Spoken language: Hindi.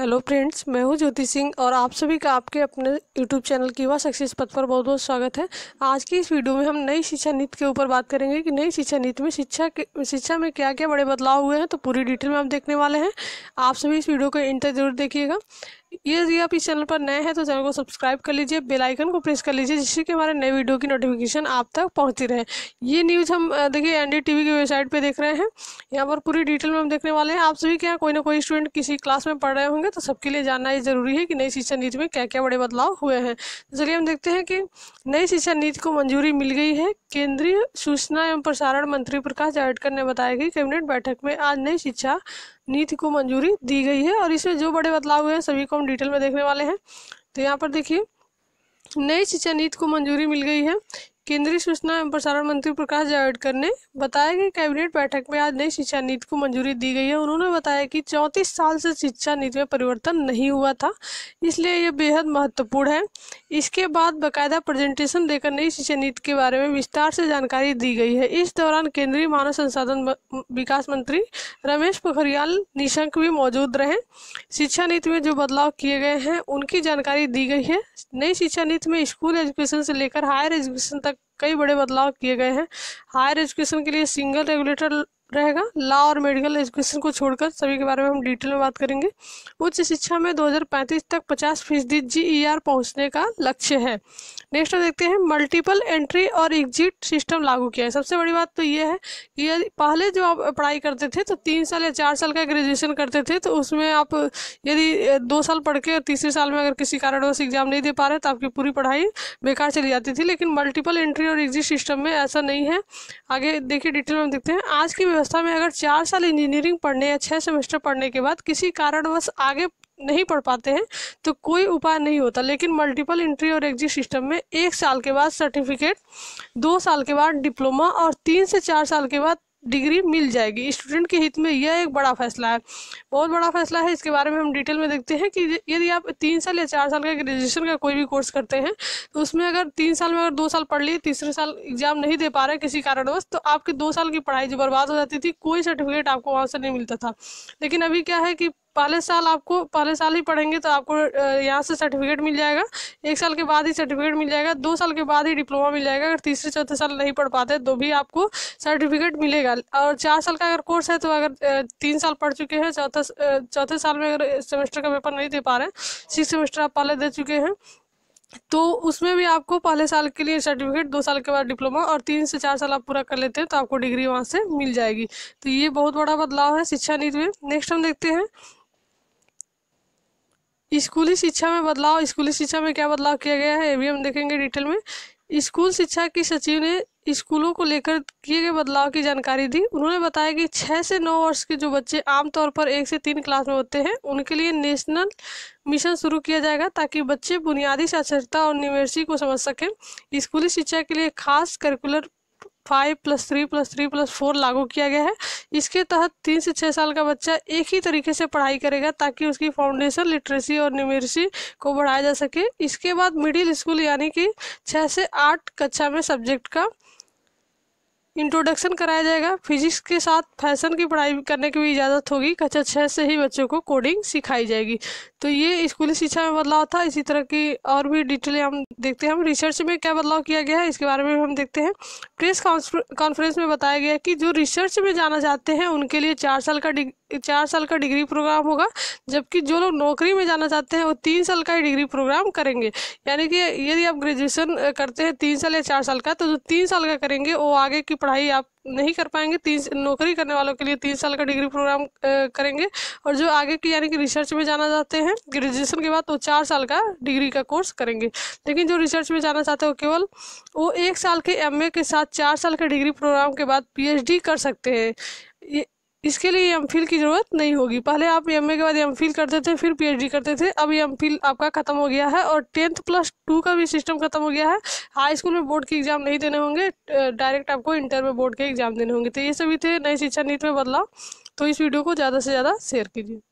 हेलो फ्रेंड्स मैं हूं ज्योति सिंह और आप सभी का आपके अपने यूट्यूब चैनल की वह सक्सेस पथ पर बहुत बहुत स्वागत है आज की इस वीडियो में हम नई शिक्षा नीति के ऊपर बात करेंगे कि नई शिक्षा नीति में शिक्षा के शिक्षा में क्या क्या बड़े बदलाव हुए हैं तो पूरी डिटेल में हम देखने वाले हैं आप सभी इस वीडियो को इंटर जरूर देखिएगा ये यदि आप इस चैनल पर नए हैं तो चैनल को सब्सक्राइब कर लीजिए बेल आइकन को प्रेस कर लीजिए जिससे कि हमारे नए वीडियो की नोटिफिकेशन आप तक पहुंचती रहे ये न्यूज़ हम देखिए एन की वेबसाइट पर देख रहे हैं यहाँ पर पूरी डिटेल में हम देखने वाले हैं आप सभी के यहाँ कोई ना कोई स्टूडेंट किसी क्लास में पढ़ रहे होंगे तो सबके लिए जानना ये ज़रूरी है कि नई शिक्षा नीति में क्या क्या बड़े बदलाव हुए हैं चलिए हम देखते हैं कि नई शिक्षा नीति को मंजूरी मिल गई है केंद्रीय सूचना एवं प्रसारण मंत्री प्रकाश जावड़ेकर ने बताया कि कैबिनेट बैठक में आज नई शिक्षा नीति को मंजूरी दी गई है और इसमें जो बड़े बदलाव हुए हैं सभी को हम डिटेल में देखने वाले हैं तो यहाँ पर देखिए नई शिक्षा नीति को मंजूरी मिल गई है केंद्रीय सूचना एवं प्रसारण मंत्री प्रकाश जावड़ेकर ने बताया कि कैबिनेट बैठक में आज नई शिक्षा नीति को मंजूरी दी गई है उन्होंने बताया कि चौंतीस साल से शिक्षा नीति में परिवर्तन नहीं हुआ था इसलिए यह बेहद महत्वपूर्ण है इसके बाद बाकायदा प्रेजेंटेशन देकर नई शिक्षा नीति के बारे में विस्तार से जानकारी दी गई है इस दौरान केंद्रीय मानव संसाधन विकास मंत्री रमेश पोखरियाल निशंक भी मौजूद रहे शिक्षा नीति में जो बदलाव किए गए हैं उनकी जानकारी दी गई है नई शिक्षा नीति में स्कूल एजुकेशन से लेकर हायर एजुकेशन तक कई बड़े बदलाव किए गए हैं हायर एजुकेशन के लिए सिंगल रेगुलेटर रहेगा लॉ और मेडिकल एजुकेशन को छोड़कर सभी के बारे में हम डिटेल में बात करेंगे उच्च शिक्षा में 2035 तक 50 फीसदी जी ई e आर पहुँचने का लक्ष्य है नेक्स्ट हम देखते हैं मल्टीपल एंट्री और एग्जिट सिस्टम लागू किया है सबसे बड़ी बात तो ये है कि यदि पहले जो आप पढ़ाई करते थे तो तीन साल या चार साल का ग्रेजुएशन करते थे तो उसमें आप यदि दो साल पढ़ के तीसरे साल में अगर किसी कारणवश एग्जाम नहीं दे पा रहे तो आपकी पूरी पढ़ाई बेकार चली जाती थी लेकिन मल्टीपल एंट्री और एग्जिट सिस्टम में ऐसा नहीं है आगे देखिए डिटेल में देखते हैं आज की व्यवस्था में अगर चार साल इंजीनियरिंग पढ़ने या छः सेमेस्टर पढ़ने के बाद किसी कारणवश आगे नहीं पढ़ पाते हैं तो कोई उपाय नहीं होता लेकिन मल्टीपल इंट्री और एग्जिट सिस्टम में एक साल के बाद सर्टिफिकेट दो साल के बाद डिप्लोमा और तीन से चार साल के बाद डिग्री मिल जाएगी स्टूडेंट के हित में यह एक बड़ा फैसला है बहुत बड़ा फैसला है इसके बारे में हम डिटेल में देखते हैं कि यदि आप तीन साल या चार साल का ग्रेजुएशन का कोई भी कोर्स करते हैं तो उसमें अगर तीन साल में अगर दो साल पढ़ लिए तीसरे साल एग्जाम नहीं दे पा रहे किसी कारणवश तो आपकी दो साल की पढ़ाई जो बर्बाद हो जाती थी कोई सर्टिफिकेट आपको वहाँ से नहीं मिलता था लेकिन अभी क्या है कि पहले साल आपको पहले साल ही पढ़ेंगे तो आपको यहाँ से सर्टिफिकेट मिल जाएगा एक साल के बाद ही सर्टिफिकेट मिल जाएगा दो साल के बाद ही डिप्लोमा मिल जाएगा अगर तीसरे चौथे साल नहीं पढ़ पाते तो भी आपको सर्टिफिकेट मिलेगा और चार साल का अगर कोर्स है तो अगर तीन साल पढ़ चुके हैं चौथा चौथे साल में अगर सेमेस्टर का पेपर नहीं दे पा रहे सिक्स सेमेस्टर आप पहले दे चुके हैं तो उसमें भी आपको पहले साल के लिए सर्टिफिकेट दो साल के बाद डिप्लोमा और तीन से चार साल आप पूरा कर लेते हैं तो आपको डिग्री वहाँ से मिल जाएगी तो ये बहुत बड़ा बदलाव है शिक्षा नीति में नेक्स्ट हम देखते हैं स्कूली शिक्षा में बदलाव स्कूली शिक्षा में क्या बदलाव किया गया है ये भी हम देखेंगे डिटेल में स्कूल शिक्षा की सचिव ने स्कूलों को लेकर किए गए बदलाव की जानकारी दी उन्होंने बताया कि छः से नौ वर्ष के जो बच्चे आमतौर पर एक से तीन क्लास में होते हैं उनके लिए नेशनल मिशन शुरू किया जाएगा ताकि बच्चे बुनियादी साक्षरता और निवेशी को समझ सकें स्कूली शिक्षा के लिए खास curricular five plus three plus three plus four लागू किया गया है इसके तहत तीन से छः साल का बच्चा एक ही तरीके से पढ़ाई करेगा ताकि उसकी फाउंडेशन लिटरेसी और न्यूमेरसी को बढ़ाया जा सके इसके बाद मिडिल स्कूल यानी कि छः से आठ कक्षा में सब्जेक्ट का इंट्रोडक्शन कराया जाएगा फिजिक्स के साथ फैशन की पढ़ाई करने की भी इजाज़त होगी कक्षा छः से ही बच्चों को कोडिंग सिखाई जाएगी तो ये स्कूली शिक्षा में बदलाव था इसी तरह की और भी डिटेलें हम देखते हैं हम रिसर्च में क्या बदलाव किया गया है इसके बारे में हम देखते हैं प्रेस कॉन्फ्रेंस में बताया गया कि जो रिसर्च में जाना चाहते हैं उनके लिए चार साल का चार साल का डिग्री प्रोग्राम होगा जबकि जो लोग नौकरी में जाना चाहते हैं वो तीन साल का ही डिग्री प्रोग्राम करेंगे यानी कि यदि आप ग्रेजुएशन करते हैं तीन साल या चार साल का तो जो तीन साल का करेंगे वो आगे की पढ़ाई आप नहीं कर पाएंगे तीन नौकरी करने वालों के लिए तीन साल का डिग्री प्रोग्राम करेंगे और जो आगे की यानी कि रिसर्च में जाना चाहते हैं ग्रेजुएशन के बाद वो तो चार साल का डिग्री का कोर्स करेंगे लेकिन जो रिसर्च में जाना चाहते हो केवल वो एक साल के एम के साथ चार साल के डिग्री प्रोग्राम के बाद पी कर सकते हैं ये इसके लिए एम की ज़रूरत नहीं होगी पहले आप एम के बाद एम करते थे फिर पी करते थे अब एम आपका ख़त्म हो गया है और टेंथ प्लस टू का भी सिस्टम ख़त्म हो गया है हाई स्कूल में बोर्ड के एग्ज़ाम नहीं देने होंगे डायरेक्ट आपको इंटर में बोर्ड के एग्ज़ाम देने होंगे तो ये सभी थे नई शिक्षा नीति में बदलाव तो इस वीडियो को ज़्यादा से ज़्यादा शेयर कीजिए